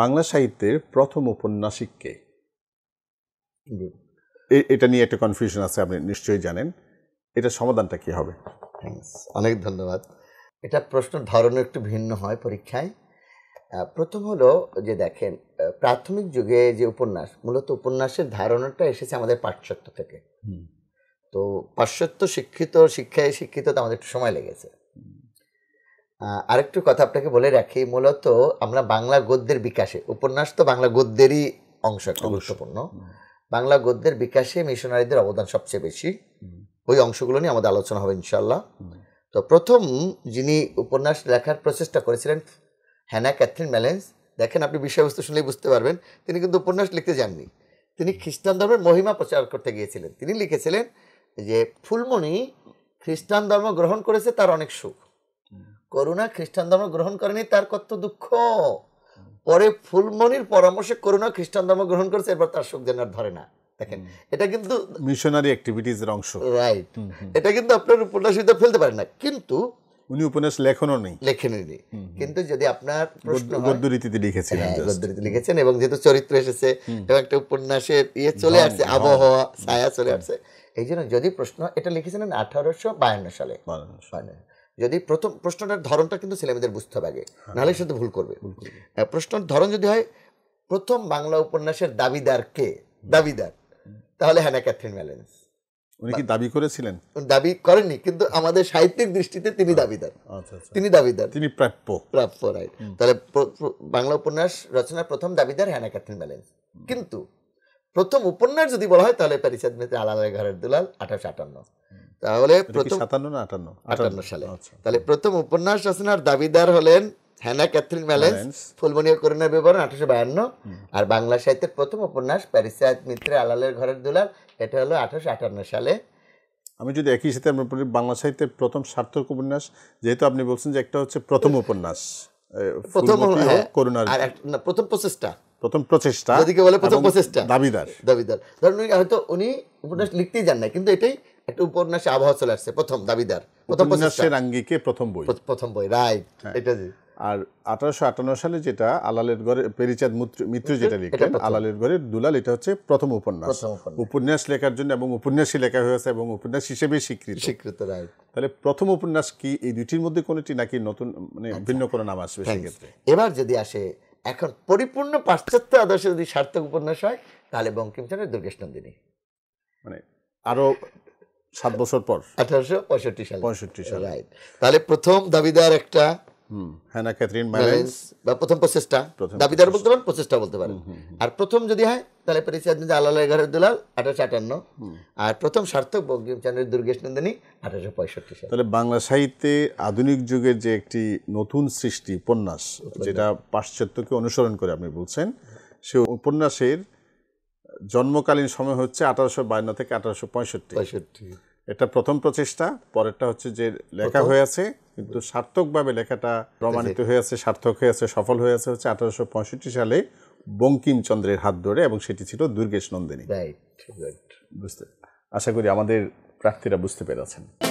বাংলা সাহিত্যের প্রথম উপন্যাসিককে এটা নিয়ে একটা কনফিউশন আছে আপনি নিশ্চয়ই জানেন এটা সমাধানটা কি হবে অনেক ধন্যবাদ এটা প্রশ্ন ধরনের একটু ভিন্ন হয় পরীক্ষায় প্রথম হলো যে দেখেন প্রাথমিক যুগে যে উপন্যাস মূলত উপন্যাসের ধারণাটা এসেছে আমাদের পাশ্চাত্য থেকে তো পাশ্চাত্য শিক্ষিত শিক্ষায় শিক্ষিত আমাদের একটু সময় লেগেছে আরেকটু কথা আপনাকে বলে রাখি মূলত আমরা বাংলা গদ্যের বিকাশে উপন্যাস তো বাংলা গদ্যেরই অংশ একটা গুরুত্বপূর্ণ বাংলা গদ্যের বিকাশে মিশনারিদের অবদান সবচেয়ে বেশি ওই অংশগুলো নিয়ে আমাদের আলোচনা হবে ইনশাল্লাহ তো প্রথম যিনি উপন্যাস লেখার প্রচেষ্টা করেছিলেন হ্যানা ক্যাথরিন ম্যালেন্স দেখেন আপনি বিষয়বস্তু শুনলেই বুঝতে পারবেন তিনি কিন্তু উপন্যাস লিখতে যাননি তিনি খ্রিস্টান ধর্মের মহিমা প্রচার করতে গিয়েছিলেন তিনি লিখেছিলেন যে ফুলমণি খ্রিস্টান ধর্ম গ্রহণ করেছে তার অনেক সুখ করুণা খ্রিস্টান ধর্ম গ্রহণ করেনি তার কত দুঃখ পরে ফুলমনির পরামর্শে করুণা খ্রিস্টান ধর্ম গ্রহণ করেছে এরপর তার সুখ জেনার ধরে না দেখেন এটা কিন্তু মিশনারি অ্যাক্টিভিটিজ এর অংশ রাইট এটা কিন্তু আপনার উপন্যাস ফেলতে পারেন না কিন্তু উনি উপন্যাস লেখনও নেই কিন্তু যদি আপনার প্রশ্ন গদ্যরীতিতে হ্যাঁ, গদ্যরীতি লিখেছেন এবং যেহেতু চরিত্র এসেছে এবং একটা উপন্যাসে ইয়ে চলে আসছে আবহাওয়া ছায়া চলে আসছে এই জন্য যদি প্রশ্ন এটা লিখেছিলেন আঠারোশো বায়ান্ন সালে যদি প্রথম প্রশ্নটার ধরনটা কিন্তু ছেলেমেয়েদের বুঝতে হবে আগে হ্যাঁ। নাহলে সে তো ভুল করবে প্রশ্নের ধরন যদি হয় প্রথম বাংলা উপন্যাসের দাবিদার কে দাবিদার তাহলে হ্যানা ক্যাথরিন ম্যালেন্স উনি কি দাবি করেছিলেন দাবি করেননি কিন্তু আমাদের সাহিত্যিক দৃষ্টিতে তিনি হ্যাঁ। দাবিদার আচ্ছা, আচ্ছা। তিনি দাবিদার তিনি প্রাপ্য প্রাপ্য রাইট তাহলে বাংলা উপন্যাস রচনার প্রথম দাবিদার হ্যানা ক্যাথরিন ব্যালেন্স কিন্তু প্রথম উপন্যাস যদি বলা হয় তাহলে প্যারিসাদ মেতে আলাদা ঘরের দুলাল আঠারোশো আটান্ন তাহলে সাতান্ন না আটান্ন আটান্ন সালে আচ্ছা। তাহলে প্রথম উপন্যাস রচনার দাবিদার হলেন হ্যানা ক্যাথরিন ম্যালেন্স ফুলমনীয় করুণা বিবরণ আঠারোশো বায়ান্ন আর বাংলা সাহিত্যের প্রথম উপন্যাস প্যারিসায়ত মিত্রের আলালের ঘরের দুলার এটা হলো আঠারোশো আটান্ন সালে আমি যদি একই সাথে আমরা বলি বাংলা সাহিত্যের প্রথম সার্থক উপন্যাস যেহেতু আপনি বলছেন যে একটা হচ্ছে প্রথম উপন্যাস প্রথম হ্যাঁ, করুণার প্রথম প্রচেষ্টা প্রথম প্রচেষ্টা যদি বলে প্রথম প্রচেষ্টা দাবিদার দাবিদার ধরুন হয়তো উনি উপন্যাস লিখতেই যান না কিন্তু এটাই একটা উপন্যাসে আবহাওয়া চলে আসছে প্রথম দাবিদার প্রথম উপন্যাসের আঙ্গিকে প্রথম বই প্রথম বই রাইট হ্যাঁ। এটা জি আর আঠারোশো আটান্ন সালে যেটা আলালের ঘরে পেরিচাঁদ মিত্র যেটা লিখলেন আলালের ঘরে দুলাল এটা হচ্ছে প্রথম উপন্যাস উপন্যাস লেখার জন্য এবং উপন্যাসই লেখা হয়েছে এবং উপন্যাস হিসেবে স্বীকৃত স্বীকৃত তাহলে প্রথম উপন্যাস কি এই দুইটির মধ্যে কোনটি নাকি নতুন মানে আচ্ছা। ভিন্ন কোনো নাম আসবে সেক্ষেত্রে এবার যদি আসে এখন পরিপূর্ণ পাশ্চাত্য আদর্শে যদি সার্থক উপন্যাস হয় তাহলে বঙ্কিমচন্দ্রের দুর্গেশ নন্দিনী মানে আরও সাত বছর পর আঠারোশো পঁয়ষট্টি সাল পঁয়ষট্টি সাল রাইট তাহলে প্রথম দাবিদার একটা হ্যানা ক্যাথরিন ম্যারেজ বা প্রথম প্রচেষ্টা দাবিদার বলতে পারেন প্রচেষ্টা বলতে পারেন আর প্রথম যদি হয় তাহলে দুলাল আঠারোশো আটান্ন আর প্রথম সার্থক দুর্গেশ নন্দিনী আঠারোশো পঁয়ষট্টি সাল তাহলে বাংলা সাহিত্যে আধুনিক যুগের যে একটি নতুন সৃষ্টি উপন্যাস যেটা পাশ্চাত্যকে অনুসরণ করে আপনি বলছেন সে উপন্যাসের জন্মকালীন সময় হচ্ছে আঠারোশো বায়ান্ন থেকে আঠারোশো পঁয়ষট্টি এটা প্রথম প্রচেষ্টা পরেরটা হচ্ছে যে লেখা হয়ে আছে কিন্তু সার্থকভাবে লেখাটা প্রমাণিত হয়ে আছে সার্থক হয়ে আছে সফল হয়ে আছে হচ্ছে আঠারোশো পঁয়ষট্টি সালে বঙ্কিমচন্দ্রের হাত ধরে এবং সেটি ছিল দুর্গেশ নন্দিনী বুঝতে আশা করি আমাদের প্রার্থীরা বুঝতে পেরেছেন